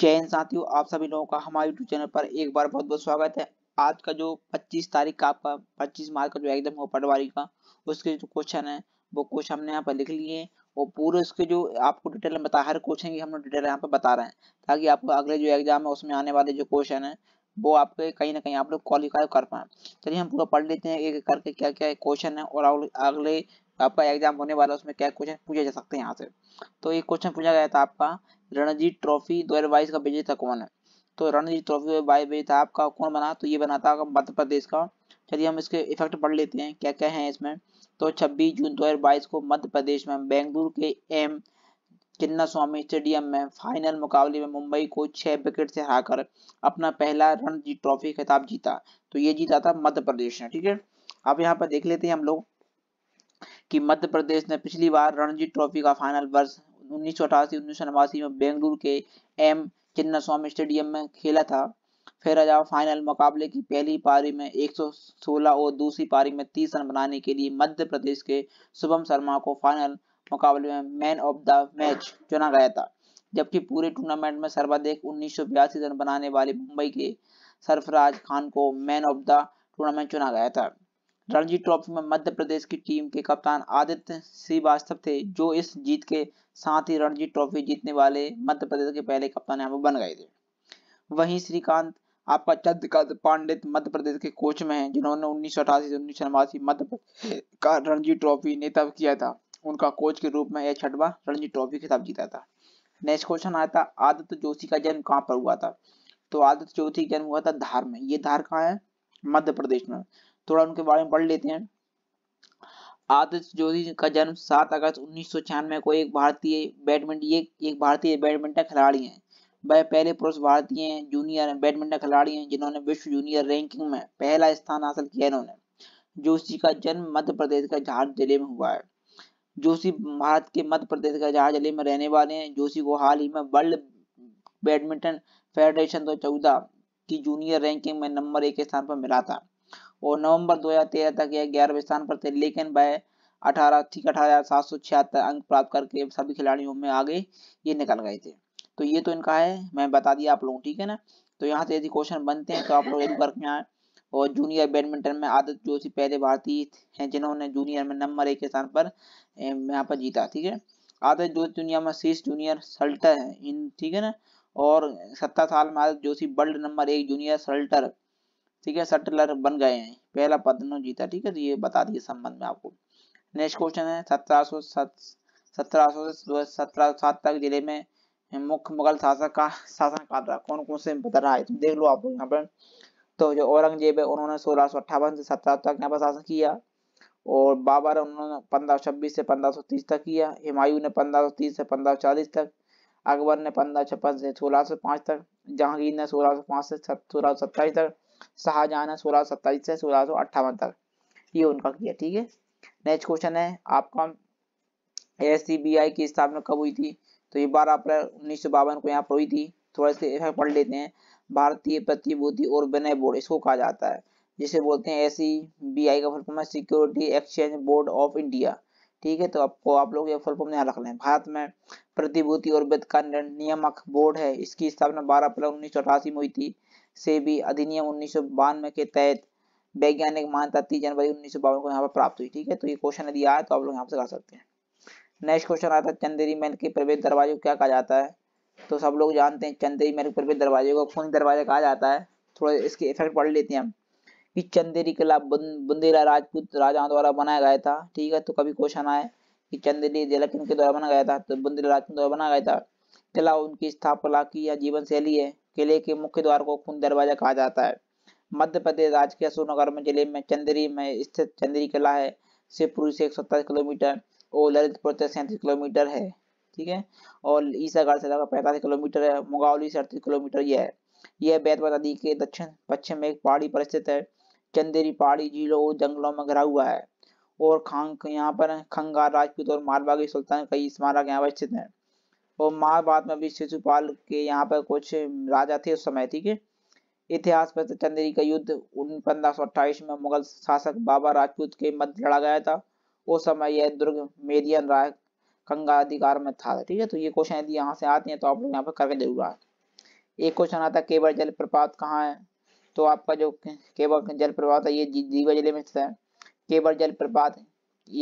जैन साथियों आप सभी लोगों का हमारे यूट्यूब चैनल पर एक बार बहुत बहुत स्वागत है आज का जो 25 तारीख का आपका पच्चीस मार्च का जो एग्जाम हुआ पटवारी का उसके जो क्वेश्चन है वो क्वेश्चन हमने यहाँ पर लिख लिए हैं और पूरे उसके जो आपको डिटेल में बता हर क्वेश्चन की हम डिटेल यहाँ पर बता रहे हैं ताकि आपको अगले जो एग्जाम है उसमें आने वाले जो क्वेश्चन है वो आपके कहीं ना कहीं आप लोग क्वालिफाई कर पाए चलिए हम पूरा पढ़ लेते हैं एक करके क्या क्या क्वेश्चन है और अगले आपका एग्जाम होने वाला उसमें क्या क्वेश्चन पूछे जा सकते हैं यहाँ से तो ये क्वेश्चन पूछा गया था आपका रणजी ट्रॉफी दो का विजय था कौन है तो रणजी ट्रॉफी बाई था आपका कौन बना तो ये बना था मध्य प्रदेश का चलिए हम इसके इफेक्ट पढ़ लेते हैं क्या क्या है इसमें तो 26 जून 2022 को मध्य प्रदेश में बेंगलुरु के एम चिन्ना स्वामी स्टेडियम में फाइनल मुकाबले में मुंबई को छह विकेट से हराकर अपना पहला रणजी ट्रॉफी खिताब जीता तो ये जीता था मध्य प्रदेश ने ठीक है अब यहाँ पर देख लेते हैं हम लोग कि मध्य प्रदेश ने पिछली बार रणजी ट्रॉफी का फाइनल वर्ष उन्नीस सौ अठासी उन्नीस सौ नवासी में बेंगलुरु के एम चिन्ना स्टेडियम में खेला था फेराजाव फाइनल मुकाबले की पहली पारी में 116 और दूसरी पारी में 30 रन बनाने के लिए मध्य प्रदेश के शुभम शर्मा को फाइनल मुकाबले में मैन ऑफ द मैच चुना गया था जबकि पूरे टूर्नामेंट में सर्वाधिक उन्नीस रन बनाने वाले मुंबई के सरफराज खान को मैन ऑफ द टूर्नामेंट चुना गया था रणजी ट्रॉफी में मध्य प्रदेश की टीम के कप्तान आदित्य श्रीवास्तव थे जो इस जीत के साथ ही रणजी ट्रॉफी जीतने वाले मध्य प्रदेश के पहले कप्तान यहाँ पर बन गए थे वहीं श्रीकांत आपका चंद्रकांत पांडित मध्य प्रदेश के कोच में हैं जिन्होंने उन्नीस सौ अठासी से उन्नीस मध्य का रणजी ट्रॉफी नेता किया था उनका कोच के रूप में यह छठवा रणजी ट्रॉफी खिताब जीता था नेक्स्ट क्वेश्चन आया था आदित्य जोशी का जन्म कहाँ पर हुआ था तो आदित्य जोशी का जन्म हुआ था धार में ये धार कहाँ है मध्य प्रदेश में थोड़ा उनके बारे में पढ़ लेते हैं आदर्श जोशी का जन्म सात अगस्त उन्नीस को एक भारतीय बैडमिंटन ये एक भारतीय बैडमिंटन खिलाड़ी हैं वह पहले पुरुष भारतीय जूनियर बैडमिंटन खिलाड़ी हैं जिन्होंने विश्व जूनियर रैंकिंग में पहला स्थान हासिल किया इन्होंने जोशी का जन्म मध्य प्रदेश के झार जिले में हुआ है जोशी भारत के मध्य प्रदेश के झार जिले में रहने वाले हैं जोशी को हाल ही में वर्ल्ड बैडमिंटन फेडरेशन दो चौदह की जूनियर रैंकिंग में नंबर एक स्थान पर मिला था और नवंबर 2013 तक यह ग्यारहवें स्थान पर थे लेकिन वह अठारह ठीक अठारह सात सौ छिहत्तर अंक प्राप्त करके सभी खिलाड़ियों में आगे ये निकल गए थे तो ये तो इनका है मैं बता दिया आप लोगों ठीक है ना तो यहाँ से यदि क्वेश्चन बनते हैं तो आप लोग एक बार में आए और जूनियर बैडमिंटन में आदित जोशी पहले भारतीय हैं जिन्होंने जूनियर में नंबर एक के स्थान पर यहाँ पर जीता ठीक है आदित जोशी दुनिया में शीर्ष जूनियर सल्टर है इन ठीक है ना और सत्तर साल में आदित जोशी वर्ल्ड नंबर एक जूनियर सल्टर ठीक है सटलर बन गए हैं पहला पद नो जीता ठीक है तो ये बता दिए संबंध में आपको नेक्स्ट क्वेश्चन है सत्रह सौ सत्रह सौ से सत्रह सौ सात तक जिले में मुख्य मुगल शासक का शासन काल रहा कौन कौन से बता रहा है तो देख लो आप यहाँ पर तो जो औरंगजेब है उन्होंने सोलह सौ अट्ठावन से सत्रह तक यहाँ पर शासन किया और बाबर उन्होंने पंद्रह छब्बीस से पंद्रह सौ तीस तक किया हिमायू ने पंद्रह सौ तीस से पंद्रह सौ चालीस तक अकबर ने पंद्रह छप्पन से सोलह सौ पाँच तक जहांगीर ने सोलह सौ पाँच से सोलह सौ सत्ताईस तक शाहजहां ने सोलह सत्ताईस से सोलह सौ अट्ठावन तक ये उनका किया ठीक है नेक्स्ट क्वेश्चन है आपका एस की स्थापना कब हुई थी तो ये बारह अप्रैल उन्नीस को यहाँ पर हुई थी थोड़े से पढ़ लेते हैं भारतीय प्रतिभूति और विनय बोर्ड इसको कहा जाता है जिसे बोलते हैं एस का फुल फॉर्म है Security Exchange Board of India ठीक है तो आपको आप लोग ये फुल फॉर्म यहाँ रख लें भारत में प्रतिभूति और वित्त का नियामक बोर्ड है इसकी स्थापना बारह अप्रैल उन्नीस में हुई थी से भी अधिनियम उन्नीस के तहत वैज्ञानिक मान्यता तीस जनवरी उन्नीस को यहाँ पर प्राप्त हुई ठीक है तो ये क्वेश्चन यदि आया तो आप लोग यहाँ से कर सकते हैं नेक्स्ट क्वेश्चन आता है चंदेरी महल के प्रवेश दरवाजे को क्या कहा जाता है तो सब लोग जानते हैं चंदेरी महल के प्रवेश दरवाजे को खून दरवाजा कहा जाता है थोड़ा इसके इफेक्ट पढ़ लेते हैं हम कि चंदेरी किला बुंदेला राजपूत राजाओं द्वारा बनाया गया था ठीक है तो कभी क्वेश्चन आए कि चंदेरी जिला के द्वारा बनाया गया था तो बुंदेला राजपूत द्वारा बनाया गया था किला उनकी स्थापना की या जीवन शैली है किले के मुख्य द्वार को खून दरवाजा कहा जाता है मध्य प्रदेश राज्य के अशोकनगर में जिले में चंदेरी में स्थित चंदरी किला है शिवपुरी से एक किलोमीटर और ललितपुर से सैंतीस किलोमीटर है ठीक है और ईसागढ़ से लगभग पैंतालीस किलोमीटर है मुगावली से अड़तीस किलोमीटर यह है यह बैतवा नदी के दक्षिण पश्चिम में एक पहाड़ी पर स्थित है चंदेरी पहाड़ी झीलों और जंगलों में घिरा हुआ है और खांग यहाँ पर खंगार राजपूत और मालवा के सुल्तान कई स्मारक यहाँ पर स्थित है और महाभारत में भी शिशुपाल के यहाँ पर कुछ राजा थे उस समय ठीक है इतिहास पर तो चंदेरी का युद्ध पंद्रह में मुगल शासक बाबा राजपूत के मध्य लड़ा गया था उस समय यह दुर्ग मेदियन राय कंगा अधिकार में था ठीक है तो ये क्वेश्चन यदि यहाँ से आते हैं तो आप लोग यहाँ पर करके जरूर आए एक क्वेश्चन आता केवल जलप्रपात कहाँ है तो आपका जो केवल जलप्रपात है ये दीवा जिले में स्थित है केवल जलप्रपात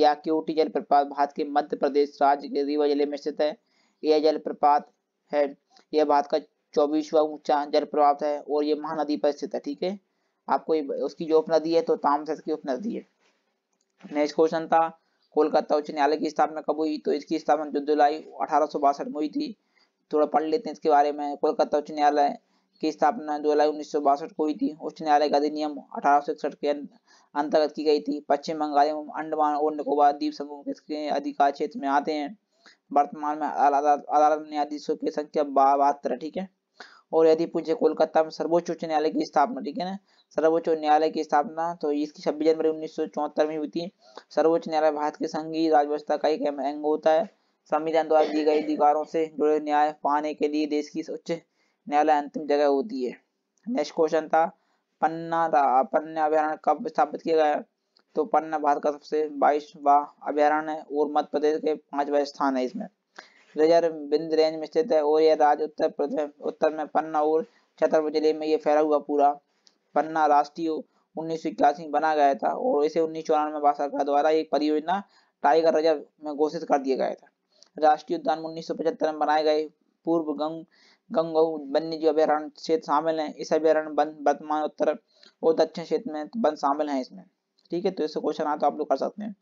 या क्यूटी जलप्रपात भारत के मध्य प्रदेश राज्य के रीवा जिले में स्थित है यह जलप्रपात है यह भारत का चौबीसवा ऊंचा जलप्रपात है और यह महानदी पर स्थित है ठीक है आपको उसकी जो उपनदी है तो तामसर की उपनदी है नेक्स्ट क्वेश्चन था कोलकाता उच्च न्यायालय की स्थापना कब हुई तो इसकी स्थापना जुलाई अठारह में हुई थी थोड़ा पढ़ लेते हैं इसके बारे में कोलकाता उच्च न्यायालय की स्थापना जुलाई उन्नीस को हुई थी उच्च न्यायालय का अधिनियम अठारह के अं-, अंतर्गत की गई थी पश्चिम बंगाल एवं अंडमान और निकोबार द्वीप समूह के अधिकार क्षेत्र में आते हैं वर्तमान में अदालत न्यायाधीशों की संख्या बहत्तर ठीक है और यदि पूछे कोलकाता में सर्वोच्च उच्च न्यायालय की स्थापना ठीक है ना सर्वोच्च न्यायालय की स्थापना तो इसकी छब्बीस जनवरी उन्नीस में हुई थी सर्वोच्च न्यायालय भारत की संघीय राजव्यवस्था का एक अंग होता है संविधान द्वारा दी गई अधिकारों से जुड़े न्याय पाने के लिए देश की उच्च न्यायालय अंतिम जगह होती है नेक्स्ट क्वेश्चन था पन्ना पन्ना अभ्यारण कब स्थापित किया गया तो पन्ना भारत का सबसे बाईसवा अभ्यारण्य है और मध्य प्रदेश के पांचवा स्थान है इसमें रिजर्व बिंद रेंज में स्थित है और यह राज्य उत्तर प्रदेश उत्तर में पन्ना और छतरपुर जिले में यह फैला हुआ पूरा पन्ना राष्ट्रीय उन्नीस में बना गया था और इसे उन्नीस चौरानवे सरकार द्वारा एक परियोजना टाइगर रिजर्व में घोषित कर दिया गया था राष्ट्रीय उद्यान उन्नीस में बनाए गए पूर्व गंग गंग वन्य जीव अभ्यारण्य क्षेत्र शामिल है इस अभ्यारण्य वर्तमान उत्तर और दक्षिण क्षेत्र में वन शामिल है इसमें ठीक है तो इससे क्वेश्चन आता आप लोग कर सकते हैं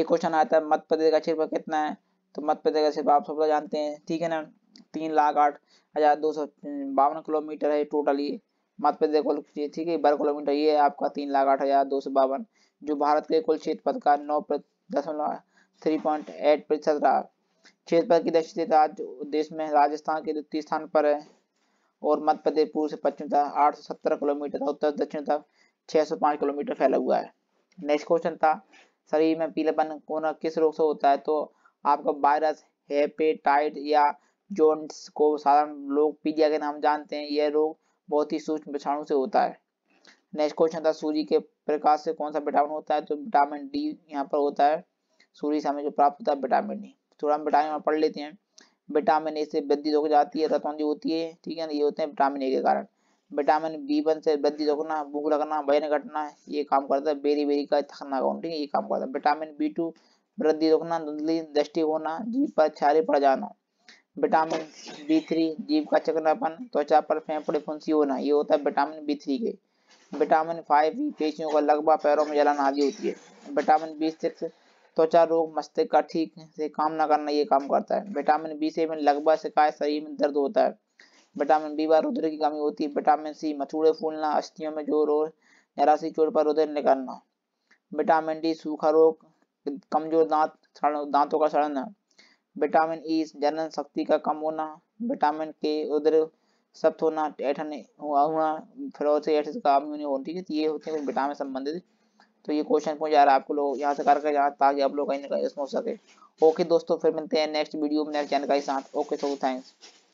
एक क्वेश्चन आता है मध्य प्रदेश का क्षेत्रफल कितना है तो मध्य प्रदेश का क्षेत्रफल आप सब लोग जानते हैं ठीक है ना तीन लाख आठ हजार दो सौ हम्म, बावन किलोमीटर है टोटल ये मध्य प्रदेश कुल ठीक है बारह किलोमीटर ये है आपका तीन लाख आठ हजार दो सौ बावन जो भारत के कुल क्षेत्रफल का नौ दशमलव थ्री पॉइंट एट प्रतिशत रहा क्षेत्रफल की दृष्टि से आज देश में राजस्थान के द्वितीय स्थान पर है और मध्य प्रदेश पूर्व से पश्चिम तक आठ सौ सत्तर किलोमीटर उत्तर दक्षिण तक छह सौ पांच किलोमीटर फैला हुआ है नेक्स्ट क्वेश्चन था शरीर में पीलापन कौन किस रोग से होता है तो आपका वायरस हेपेटाइट या जोन्स को साधारण लोग पीलिया के नाम जानते हैं यह रोग बहुत ही सूक्ष्म विषाणु से होता है नेक्स्ट क्वेश्चन था सूर्य के प्रकाश से कौन सा विटामिन होता है तो विटामिन डी यहाँ पर होता है सूर्य से हमें जो प्राप्त होता है विटामिन डी तो थोड़ा हम विटामिन पढ़ लेते हैं विटामिन ए से वृद्धि रोक जाती है रतौंदी होती है ठीक है ना ये होते हैं विटामिन ए के कारण विटामिन बी वन से वृद्धि रोकना भूख रखना बहन घटना ये काम करता है बेरी बेरी का थकना काउंटिंग ये काम करता है विटामिन बी टू वृद्धि रोकना धुंधली दृष्टि होना जीव पर छारे पड़ जाना विटामिन बी थ्री जीव का चकनापन त्वचा पर फेफड़े फुंसी होना ये होता है विटामिन बी थ्री के विटामिन फाइव पेशियों का लगवा पैरों में जलन आदि होती है विटामिन बी सिक्स त्वचा रोग मस्तिष्क का ठीक से काम ना करना ये काम करता है विटामिन बी सेवन लगभग शिकायत शरीर में दर्द होता है विटामिन बी बार रुद्र की कमी होती है विटामिन सी मछूड़े फूलना अस्थियों में जोर और निराशी चोट पर रुद्र निकालना विटामिन डी सूखा रोग कमजोर दांत दांतों का सड़न विटामिन ई e, जनन शक्ति का कम होना विटामिन के उधर सख्त होना ऐठन होना फिर फिरोसिस का कमी होना ठीक है तो ये होते हैं विटामिन संबंधित तो ये क्वेश्चन पूछ जा रहा है आपको लोग यहाँ से करके कर ताकि आप लोग कहीं ना कहीं इसमें हो सके ओके दोस्तों फिर मिलते हैं नेक्स्ट वीडियो में नेक्स्ट जानकारी साथ ओके सो थैंक्स